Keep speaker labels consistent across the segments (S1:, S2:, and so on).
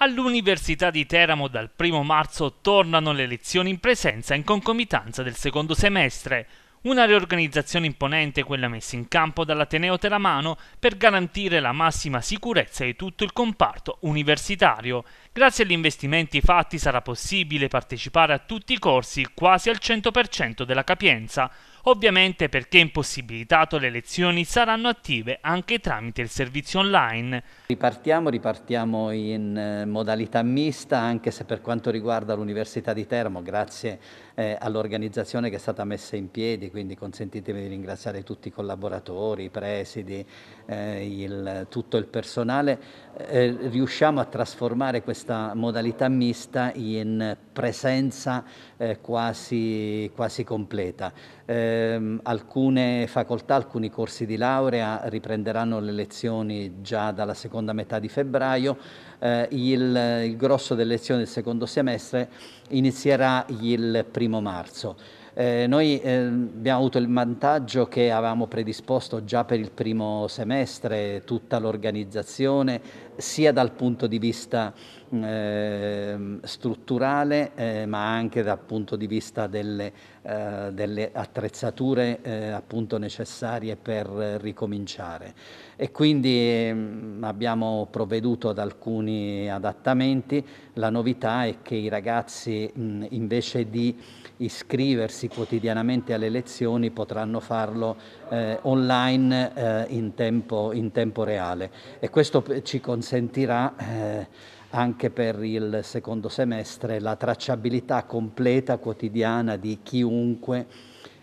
S1: All'Università di Teramo dal 1 marzo tornano le lezioni in presenza in concomitanza del secondo semestre, una riorganizzazione imponente quella messa in campo dall'Ateneo Teramano per garantire la massima sicurezza di tutto il comparto universitario Grazie agli investimenti fatti sarà possibile partecipare a tutti i corsi quasi al 100% della capienza, ovviamente perché impossibilitato le lezioni saranno attive anche tramite il servizio online. Ripartiamo, ripartiamo
S2: in eh, modalità mista anche se per quanto riguarda l'Università di Termo, grazie eh, all'organizzazione che è stata messa in piedi, quindi consentitemi di ringraziare tutti i collaboratori, i presidi, eh, il, tutto il personale, eh, riusciamo a trasformare questa questa modalità mista in presenza eh, quasi, quasi, completa. Eh, alcune facoltà, alcuni corsi di laurea riprenderanno le lezioni già dalla seconda metà di febbraio, eh, il, il grosso delle lezioni del secondo semestre inizierà il primo marzo. Eh, noi eh, abbiamo avuto il vantaggio che avevamo predisposto già per il primo semestre tutta l'organizzazione, sia dal punto di vista eh, strutturale, eh, ma anche dal punto di vista delle, eh, delle attrezzature eh, appunto necessarie per ricominciare. E quindi ehm, abbiamo provveduto ad alcuni adattamenti. La novità è che i ragazzi mh, invece di iscriversi iscriversi quotidianamente alle lezioni potranno farlo eh, online eh, in, tempo, in, tempo, reale e questo ci consentirà eh, anche per il secondo semestre la tracciabilità completa quotidiana di chiunque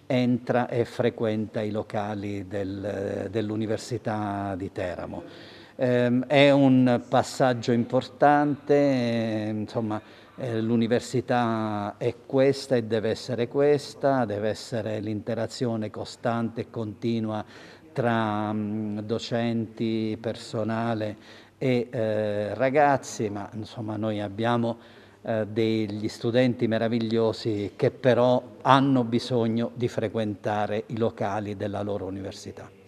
S2: entra e frequenta i locali del, dell'Università di Teramo. Ehm, è un passaggio importante, ehm, insomma, eh, l'università è questa e deve essere questa, deve essere l'interazione costante e continua tra mm, docenti, personale e eh, ragazzi, ma insomma noi abbiamo eh, degli studenti meravigliosi che però hanno bisogno di frequentare i locali della loro università.